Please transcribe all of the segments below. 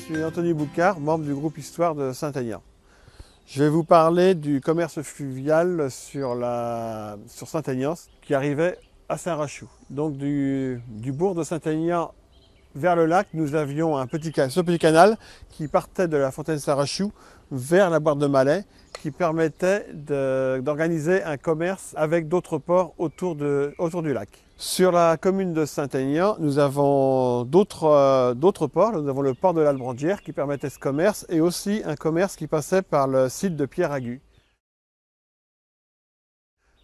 je suis Anthony Boucard, membre du groupe Histoire de Saint-Aignan. Je vais vous parler du commerce fluvial sur, la, sur Saint-Aignan qui arrivait à saint rachou Donc du, du bourg de Saint-Aignan vers le lac, nous avions un petit, ce petit canal qui partait de la fontaine Sarachou vers la boîte de Malais, qui permettait d'organiser un commerce avec d'autres ports autour, de, autour du lac. Sur la commune de Saint-Aignan, nous avons euh, d'autres ports. Nous avons le port de l'Albrandière qui permettait ce commerce et aussi un commerce qui passait par le site de Pierre-Agu.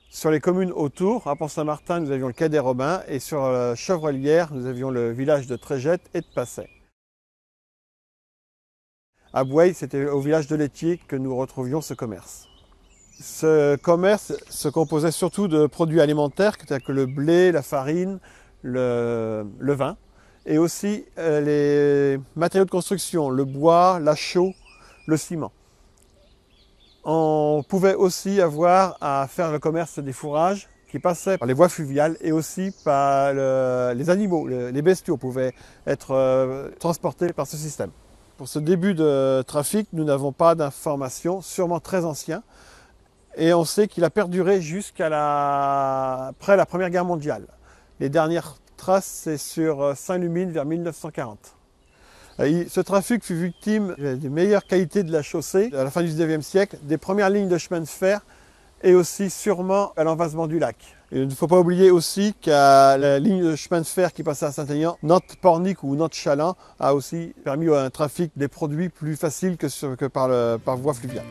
Sur les communes autour, à Pont-Saint-Martin, nous avions le Quai des Robins et sur la euh, Chevrelière, nous avions le village de Trégette et de Passay. À Bouay, c'était au village de Létier que nous retrouvions ce commerce. Ce commerce se composait surtout de produits alimentaires, tels que le blé, la farine, le, vin, et aussi euh, les matériaux de construction, le bois, la chaux, le ciment. On pouvait aussi avoir à faire le commerce des fourrages qui passaient par les voies fluviales et aussi par les animaux, les bestiaux pouvaient être euh, transportés par ce système. Pour ce début de trafic, nous n'avons pas d'informations, sûrement très anciens, et on sait qu'il a perduré jusqu'à la... la Première Guerre mondiale. Les dernières traces, c'est sur euh, Saint-Lumine vers 1940 ce trafic fut victime des meilleures qualités de la chaussée à la fin du 19 siècle, des premières lignes de chemin de fer et aussi sûrement à l'envasement du lac. il ne faut pas oublier aussi qu'à la ligne de chemin de fer qui passait à Saint-Aignan, Nantes-Pornic ou Nantes-Chaland a aussi permis un trafic des produits plus facile que, par voie fluviale.